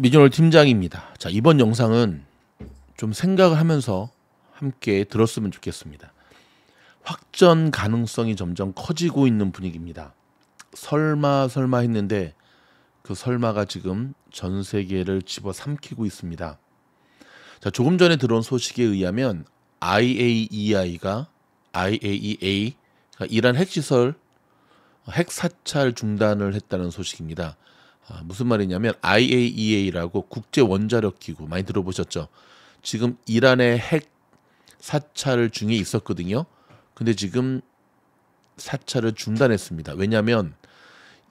미주널 팀장입니다. 자, 이번 영상은 좀 생각을 하면서 함께 들었으면 좋겠습니다. 확전 가능성이 점점 커지고 있는 분위기입니다. 설마 설마 했는데 그 설마가 지금 전 세계를 집어삼키고 있습니다. 자, 조금 전에 들어온 소식에 의하면 IAEA가 IAEA e 그러니까 이란 핵시설 핵사찰 중단을 했다는 소식입니다. 아, 무슨 말이냐면 IAEA라고 국제 원자력 기구 많이 들어보셨죠? 지금 이란의 핵사찰 중에 있었거든요. 근데 지금 사찰을 중단했습니다. 왜냐하면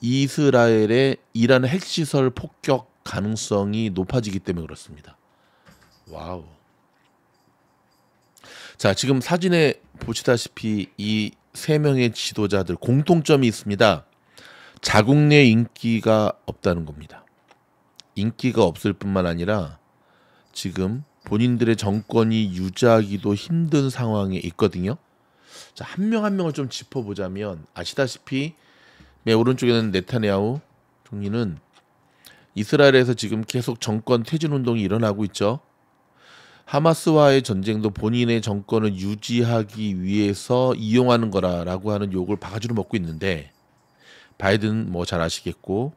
이스라엘의 이란 핵시설 폭격 가능성이 높아지기 때문에 그렇습니다. 와우. 자, 지금 사진에 보시다시피 이 세 명의 지도자들 공통점이 있습니다. 자국 내 인기가 없다는 겁니다. 인기가 없을 뿐만 아니라 지금 본인들의 정권이 유지하기도 힘든 상황에 있거든요. 자, 한 명 한 명을 좀 짚어보자면 아시다시피 맨 오른쪽에는 네타냐후 총리는 이스라엘에서 지금 계속 정권 퇴진 운동이 일어나고 있죠. 하마스와의 전쟁도 본인의 정권을 유지하기 위해서 이용하는 거라라고 하는 욕을 바가지로 먹고 있는데 바이든 뭐 잘 아시겠고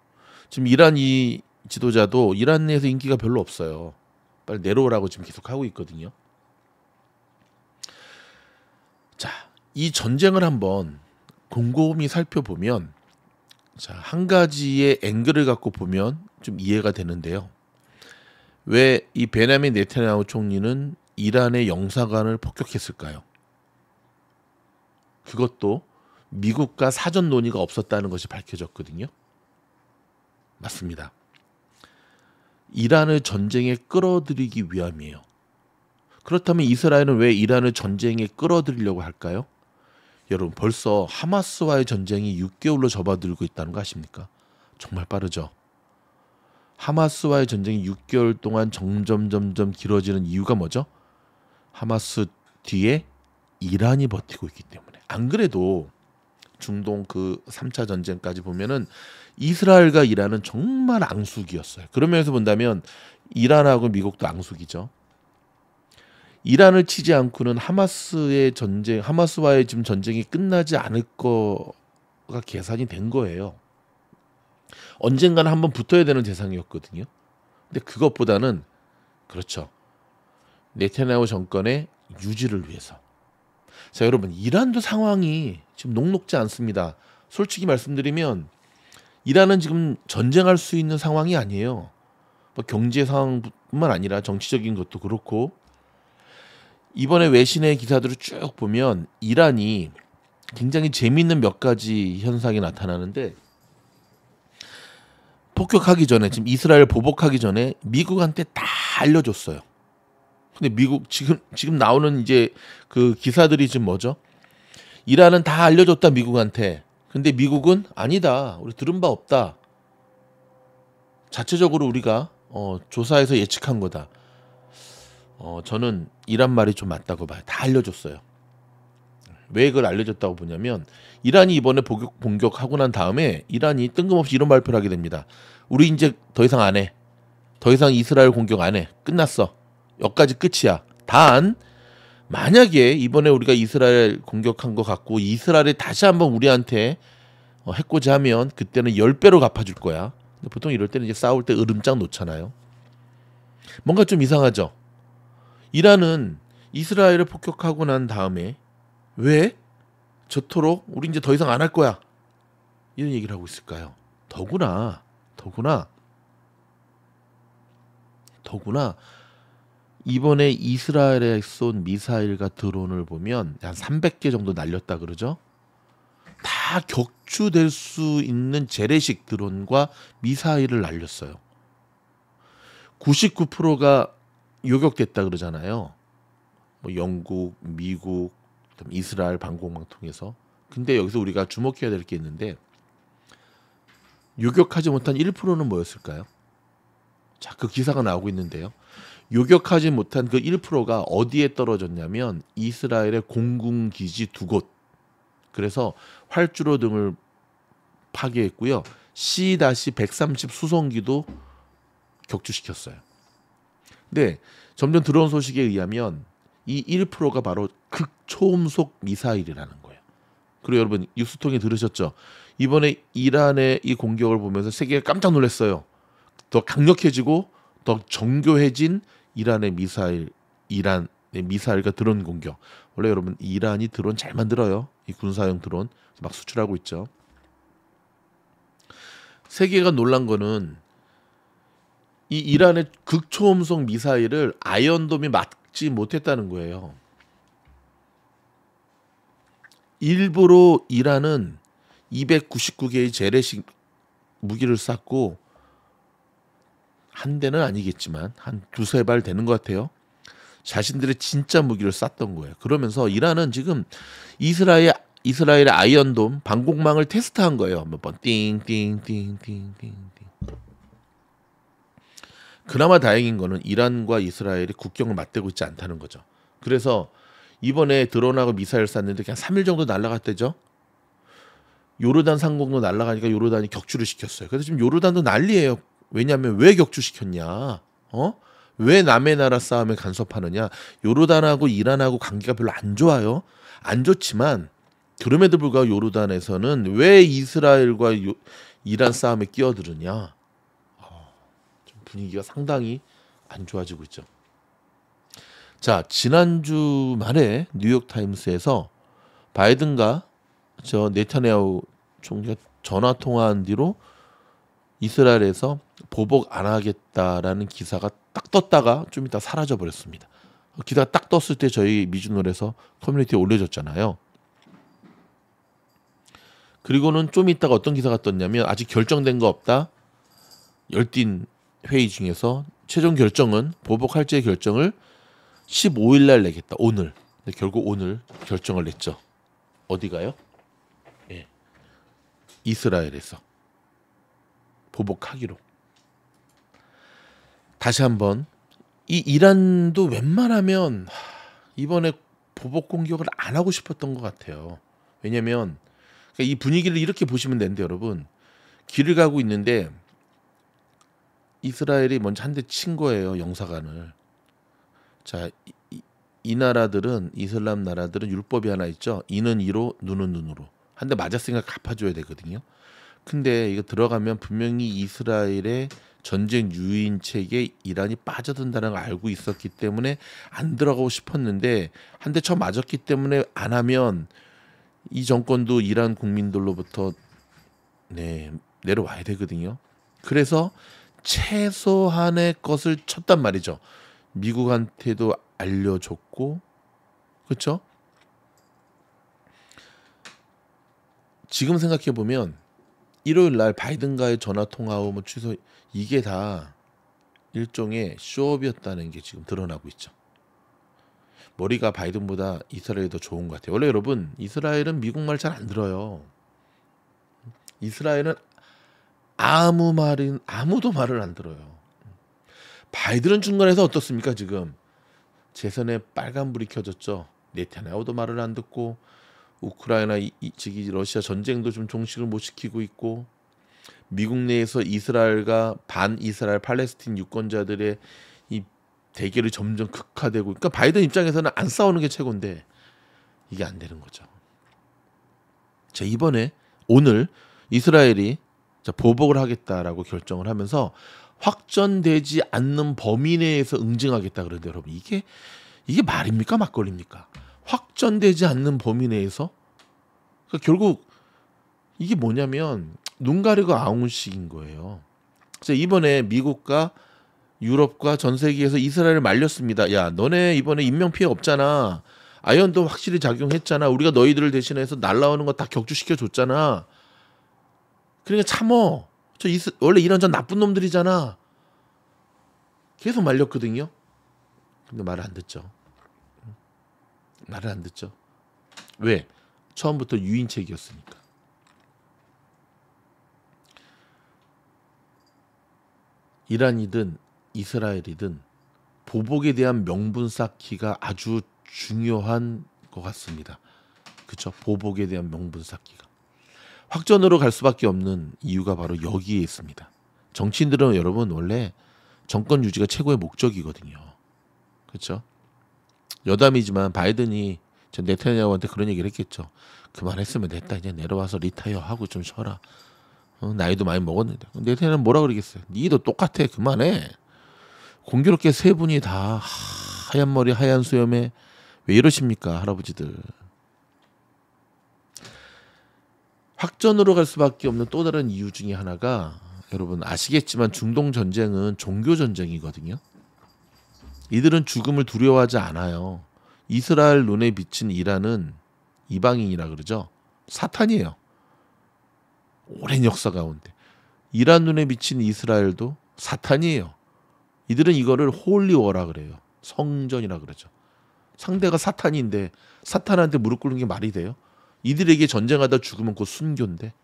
지금 이란 이 지도자도 이란 내에서 인기가 별로 없어요. 빨리 내려오라고 지금 계속 하고 있거든요. 자, 이 전쟁을 한번 곰곰이 살펴보면 자, 한 가지의 앵글을 갖고 보면 좀 이해가 되는데요. 왜 이 베냐민 네타냐후 총리는 이란의 영사관을 폭격했을까요? 그것도 미국과 사전 논의가 없었다는 것이 밝혀졌거든요. 맞습니다. 이란을 전쟁에 끌어들이기 위함이에요. 그렇다면 이스라엘은 왜 이란을 전쟁에 끌어들이려고 할까요? 여러분 벌써 하마스와의 전쟁이 6개월로 접어들고 있다는 거 아십니까? 정말 빠르죠. 하마스와의 전쟁이 6개월 동안 점점 점점 길어지는 이유가 뭐죠? 하마스 뒤에 이란이 버티고 있기 때문에. 안 그래도 중동 그 3차 전쟁까지 보면은 이스라엘과 이란은 정말 앙숙이었어요. 그런 면에서 본다면 이란하고 미국도 앙숙이죠. 이란을 치지 않고는 하마스의 전쟁, 하마스와의 지금 전쟁이 끝나지 않을 거가 계산이 된 거예요. 언젠가는 한번 붙어야 되는 대상이었거든요. 근데 그것보다는 그렇죠. 네타냐후 정권의 유지를 위해서 자, 여러분 이란도 상황이 지금 녹록지 않습니다. 솔직히 말씀드리면 이란은 지금 전쟁할 수 있는 상황이 아니에요. 뭐 경제 상황뿐만 아니라 정치적인 것도 그렇고 이번에 외신의 기사들을 쭉 보면 이란이 굉장히 재미있는 몇 가지 현상이 나타나는데 폭격하기 전에 지금 이스라엘 보복하기 전에 미국한테 다 알려줬어요. 근데 미국 지금 지금 나오는 이제 그 기사들이 지금 뭐죠? 이란은 다 알려줬다 미국한테. 근데 미국은 아니다. 우리 들은 바 없다. 자체적으로 우리가 어, 조사해서 예측한 거다. 어, 저는 이란 말이 좀 맞다고 봐요. 다 알려줬어요. 왜 그걸 알려줬다고 보냐면 이란이 이번에 보격, 공격하고 난 다음에 이란이 뜬금없이 이런 발표를 하게 됩니다. 우리 이제 더 이상 안 해. 더 이상 이스라엘 공격 안 해. 끝났어. 여기까지 끝이야. 단 만약에 이번에 우리가 이스라엘 공격한 거같고 이스라엘이 다시 한번 우리한테 해코지 어, 하면 그때는 열배로 갚아줄 거야. 보통 이럴 때는 이제 싸울 때 으름장 놓잖아요. 뭔가 좀 이상하죠? 이란은 이스라엘을 폭격하고 난 다음에 왜 저토록 우리 이제 더 이상 안 할 거야. 이런 얘기를 하고 있을까요? 더구나, 더구나, 더구나 이번에 이스라엘에 쏜 미사일과 드론을 보면 한 300개 정도 날렸다 그러죠. 다 격추될 수 있는 재래식 드론과 미사일을 날렸어요. 99%가 요격됐다 그러잖아요. 뭐 영국, 미국, 이스라엘 방공망 통해서. 근데 여기서 우리가 주목해야 될 게 있는데 요격하지 못한 1%는 뭐였을까요? 자, 그 기사가 나오고 있는데요. 요격하지 못한 그 1%가 어디에 떨어졌냐면 이스라엘의 공군 기지 두 곳. 그래서 활주로 등을 파괴했고요. C-130 수송기도 격추시켰어요. 근데 점점 들어온 소식에 의하면 이 1%가 바로 극초음속 미사일이라는 거예요. 그리고 여러분 뉴스통해 들으셨죠? 이번에 이란의 이 공격을 보면서 세계가 깜짝 놀랐어요. 더 강력해지고 더 정교해진 이란의 미사일, 이란의 미사일과 드론 공격. 원래 여러분 이란이 드론 잘 만들어요. 이 군사용 드론 막 수출하고 있죠. 세계가 놀란 거는 이 이란의 극초음속 미사일을 아이언돔이 막지 못했다는 거예요. 일부러 이란은 299개의 재래식 무기를 쌓고 한 대는 아니겠지만 한 두세 발 되는 것 같아요. 자신들의 진짜 무기를 쌌던 거예요. 그러면서 이란은 지금 이스라엘 이스라엘의 아이언돔 방공망을 테스트한 거예요. 몇번 띵띵띵띵띵띵. 그나마 다행인 거는 이란과 이스라엘이 국경을 맞대고 있지 않다는 거죠. 그래서 이번에 드론하고 미사일 쐈는데 그냥 3일 정도 날라갔대죠. 요르단 상공도 날라가니까 요르단이 격추를 시켰어요. 그래서 지금 요르단도 난리예요. 왜냐하면 왜 격주시켰냐? 어? 왜 남의 나라 싸움에 간섭하느냐? 요르단하고 이란하고 관계가 별로 안 좋아요. 안 좋지만 그럼에도 불구하고 요르단에서는 왜 이스라엘과 요, 이란 싸움에 끼어들느냐 어, 좀 분위기가 상당히 안 좋아지고 있죠. 자, 지난주 말에 뉴욕 타임스에서 바이든과 저 네타냐후 총리가 전화 통화한 뒤로 이스라엘에서 보복 안 하겠다라는 기사가 딱 떴다가 좀 이따 사라져 버렸습니다. 기사가 딱 떴을 때 저희 미주놀에서 커뮤니티에 올려졌잖아요. 그리고는 좀 이따가 어떤 기사가 떴냐면 아직 결정된 거 없다. 열띤 회의 중에서 최종 결정은 보복 할지의 결정을 15일 날 내겠다. 오늘. 근데 결국 오늘 결정을 냈죠. 어디가요? 예. 이스라엘에서. 보복하기로. 다시 한번 이 이란도 웬만하면 이번에 보복 공격을 안 하고 싶었던 것 같아요. 왜냐면 그러니까 이 분위기를 이렇게 보시면 되는데 여러분 길을 가고 있는데 이스라엘이 먼저 한 대 친 거예요 영사관을. 자, 이, 이, 나라들은 이슬람 나라들은 율법이 하나 있죠. 이는 이로, 눈은 눈으로. 한 대 맞았으니까 갚아줘야 되거든요. 근데 이거 들어가면 분명히 이스라엘의 전쟁 유인책에 이란이 빠져든다는 걸 알고 있었기 때문에 안 들어가고 싶었는데 한 대 쳐 맞았기 때문에 안 하면 이 정권도 이란 국민들로부터 네, 내려와야 되거든요. 그래서 최소한의 것을 쳤단 말이죠. 미국한테도 알려줬고 그렇죠? 지금 생각해 보면 일요일 날 바이든과의 전화 통화후뭐 취소 이게 다 일종의 쇼업이었다는 게 지금 드러나고 있죠. 머리가 바이든보다 이스라엘이 더 좋은 것 같아요. 원래 여러분 이스라엘은 미국 말 잘 안 들어요. 이스라엘은 아무 말인 아무도 말을 안 들어요. 바이든은 중간에서 어떻습니까 지금 재선에 빨간 불이 켜졌죠. 네타냐후도 말을 안 듣고 우크라이나 즉이 러시아 전쟁도 좀 종식을 못 시키고 있고 미국 내에서 이스라엘과 반 이스라엘 팔레스틴 유권자들의 이 대결이 점점 극화되고 그러니까 바이든 입장에서는 안 싸우는 게 최고인데 이게 안 되는 거죠. 자 이번에 오늘 이스라엘이 보복을 하겠다라고 결정을 하면서 확전되지 않는 범위 내에서 응징하겠다 그러는데 여러분 이게 이게 말입니까 막걸리입니까? 확전되지 않는 범위 내에서 그러니까 결국 이게 뭐냐면 눈 가리고 아웅식인 거예요. 그래서 이번에 미국과 유럽과 전 세계에서 이스라엘을 말렸습니다. 야, 너네 이번에 인명 피해 없잖아. 아이도 확실히 작용했잖아. 우리가 너희들을 대신해서 날라오는 거 다 격주시켜 줬잖아. 그러니까 참어. 저 이스, 원래 이런 저 나쁜 놈들이잖아. 계속 말렸거든요. 근데 말을 안 듣죠. 말을 안 듣죠. 왜? 처음부터 유인책이었으니까. 이란이든 이스라엘이든 보복에 대한 명분 쌓기가 아주 중요한 것 같습니다. 그쵸? 보복에 대한 명분 쌓기가. 확전으로 갈 수밖에 없는 이유가 바로 여기에 있습니다. 정치인들은 여러분 원래 정권 유지가 최고의 목적이거든요. 그렇죠? 여담이지만 바이든이 전 네타냐후한테 그런 얘기를 했겠죠. 그만했으면 됐다. 이제 내려와서 리타이어 하고 좀 쉬어라. 어, 나이도 많이 먹었는데. 네타냐는 뭐라 그러겠어요. 니도 똑같아. 그만해. 공교롭게 세 분이 다 하얀 머리 하얀 수염에 왜 이러십니까 할아버지들. 확전으로 갈 수밖에 없는 또 다른 이유 중에 하나가 여러분 아시겠지만 중동 전쟁은 종교 전쟁이거든요. 이들은 죽음을 두려워하지 않아요. 이스라엘 눈에 비친 이라는 이방인이라 그러죠. 사탄이에요. 오랜 역사 가운데 이란 눈에 비친 이스라엘도 사탄이에요. 이들은 이거를 홀리워라 그래요. 성전이라 그러죠. 상대가 사탄인데 사탄한테 무릎 꿇는 게 말이 돼요? 이들에게 전쟁하다 죽으면 곧 순교인데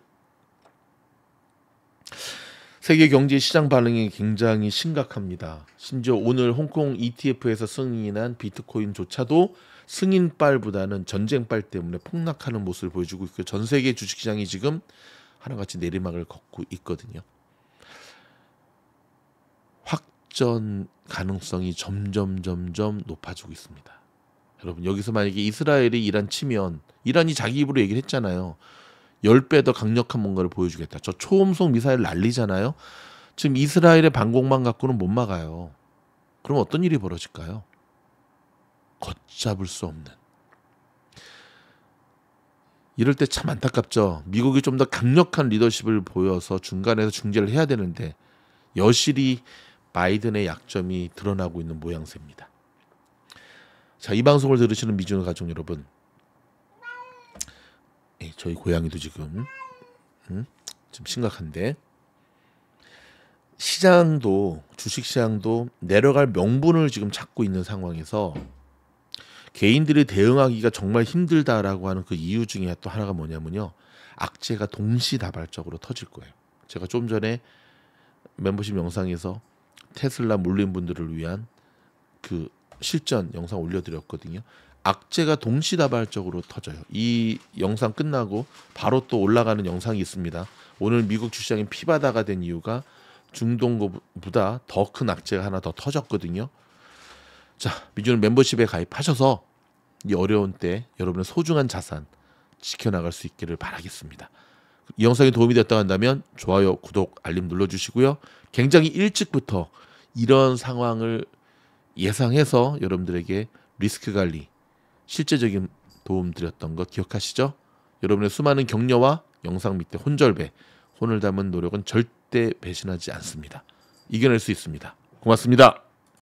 세계 경제 시장 반응이 굉장히 심각합니다. 심지어 오늘 홍콩 ETF에서 승인한 비트코인조차도 승인빨보다는 전쟁빨 때문에 폭락하는 모습을 보여주고 있고 전 세계 주식시장이 지금 하나같이 내리막을 걷고 있거든요. 확전 가능성이 점점 점점 높아지고 있습니다. 여러분 여기서 만약에 이스라엘이 이란 치면 이란이 자기 입으로 얘기를 했잖아요. 10배 더 강력한 뭔가를 보여주겠다. 저 초음속 미사일 날리잖아요. 지금 이스라엘의 반공만 갖고는 못 막아요. 그럼 어떤 일이 벌어질까요? 걷잡을 수 없는. 이럴 때 참 안타깝죠. 미국이 좀 더 강력한 리더십을 보여서 중간에서 중재를 해야 되는데 여실히 바이든의 약점이 드러나고 있는 모양새입니다. 자, 이 방송을 들으시는 미주노 가족 여러분, 저희 고양이도 지금 음? 좀 심각한데 시장도 주식 시장도 내려갈 명분을 지금 찾고 있는 상황에서 개인들이 대응하기가 정말 힘들다라고 하는 그 이유 중에 또 하나가 뭐냐면요 악재가 동시다발적으로 터질 거예요. 제가 좀 전에 멤버십 영상에서 테슬라 물린 분들을 위한 그 실전 영상 올려드렸거든요. 악재가 동시다발적으로 터져요. 이 영상 끝나고 바로 또 올라가는 영상이 있습니다. 오늘 미국 주시장이 피바다가 된 이유가 중동보다 더 큰 악재가 하나 더 터졌거든요. 자, 미주는 멤버십에 가입하셔서 이 어려운 때 여러분의 소중한 자산 지켜나갈 수 있기를 바라겠습니다. 이 영상이 도움이 됐다고 한다면 좋아요, 구독, 알림 눌러주시고요. 굉장히 일찍부터 이런 상황을 예상해서 여러분들에게 리스크 관리, 실제적인 도움 드렸던 거 기억하시죠? 여러분의 수많은 격려와 영상 밑에 혼절배, 혼을 담은 노력은 절대 배신하지 않습니다. 이겨낼 수 있습니다. 고맙습니다.